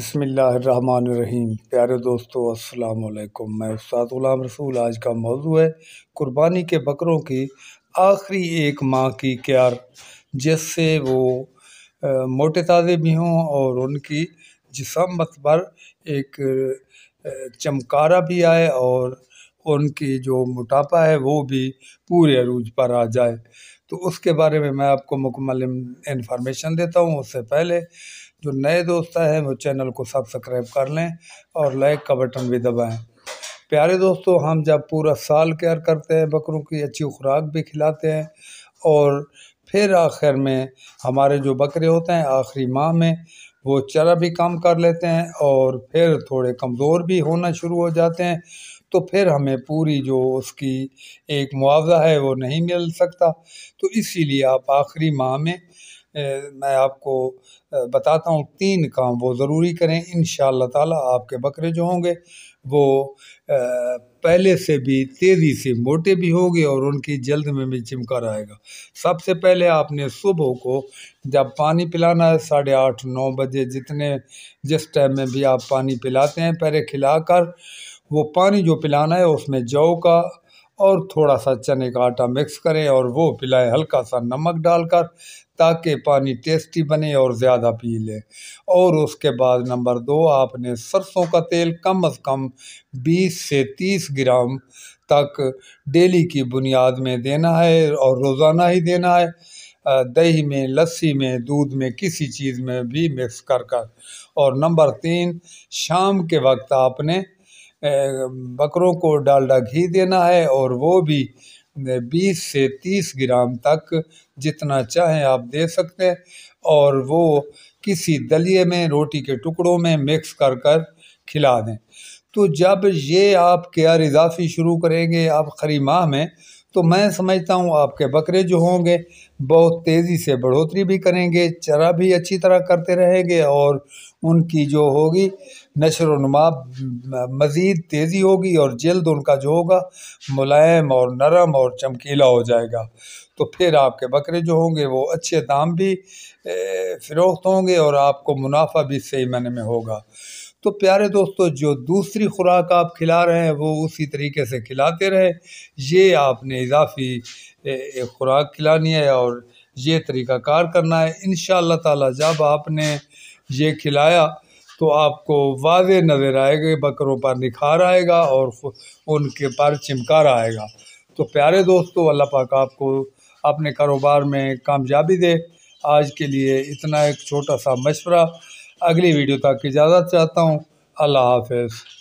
बसमीम प्यारे दोस्तों अस्सलाम वालेकुम मैं उस्ताद ग़ुलाम रसूल आज का मौजू है कुर्बानी के बकरों की आखिरी एक माह की क्यार जिससे वो आ, मोटे ताज़े भी हों और उनकी जिसमत पर एक चमकारा भी आए और उनकी जो मोटापा है वो भी पूरे अरूज पर आ जाए तो उसके बारे में मैं आपको मुकम्मल इन्फॉर्मेशन देता हूँ उससे पहले जो नए दोस्त आए हैं वो चैनल को सब्सक्राइब कर लें और लाइक का बटन भी दबाएं प्यारे दोस्तों हम जब पूरा साल केयर करते हैं बकरों की अच्छी खुराक भी खिलाते हैं और फिर आखिर में हमारे जो बकरे होते हैं आखिरी माह में वो चरा भी कम कर लेते हैं और फिर थोड़े कमज़ोर भी होना शुरू हो जाते हैं तो फिर हमें पूरी जो उसकी एक मुआवजा है वो नहीं मिल सकता तो इसीलिए आप आखिरी माह में मैं आपको बताता हूँ तीन काम वो ज़रूरी करें इन ताला आपके बकरे जो होंगे वो पहले से भी तेज़ी से मोटे भी होंगे और उनकी जल्द में भी चिमका रहेगा सबसे पहले आपने सुबह को जब पानी पिलाना है साढ़े आठ नौ बजे जितने जिस टाइम में भी आप पानी पिलाते हैं पहले खिलाकर वो पानी जो पिलाना है उसमें जौ का और थोड़ा सा चने का आटा मिक्स करें और वो पिलाएं हल्का सा नमक डालकर ताकि पानी टेस्टी बने और ज़्यादा पी लें और उसके बाद नंबर दो आपने सरसों का तेल कम अज़ कम 20 से 30 ग्राम तक डेली की बुनियाद में देना है और रोज़ाना ही देना है दही में लस्सी में दूध में किसी चीज़ में भी मिक्स कर कर और नंबर तीन शाम के वक्त आपने बकरों को डालडा घी देना है और वो भी बीस से तीस ग्राम तक जितना चाहें आप दे सकते हैं और वो किसी दलिए में रोटी के टुकड़ों में मिक्स कर कर खिला दें तो जब ये आप केयर इजाफी शुरू करेंगे आप खरी माह में तो मैं समझता हूँ आपके बकरे जो होंगे बहुत तेज़ी से बढ़ोतरी भी करेंगे चरा भी अच्छी तरह करते रहेंगे और उनकी जो होगी नशर नुमा मज़ीद तेज़ी होगी और जल्द उनका जो होगा मुलायम और नरम और चमकीला हो जाएगा तो फिर आपके बकरे जो होंगे वो अच्छे दाम भी फ़रोख्त होंगे और आपको मुनाफा भी सही मन में होगा तो प्यारे दोस्तों जो दूसरी खुराक आप खिला रहे हैं वो उसी तरीके से खिलाते रहें ये आपने इजाफी खुराक खिलानी है और ये कार करना है इन शाह जब आपने ये खिलाया तो आपको वाज नज़र आएगा बकरों पर निखार आएगा और उनके पर चमकार आएगा तो प्यारे दोस्तों अल्लाह पाक आपको अपने कारोबार में कामयाबी दे आज के लिए इतना एक छोटा सा मशवरा अगली वीडियो तक इजाज़त चाहता हूँ अल्लाह हाफिज़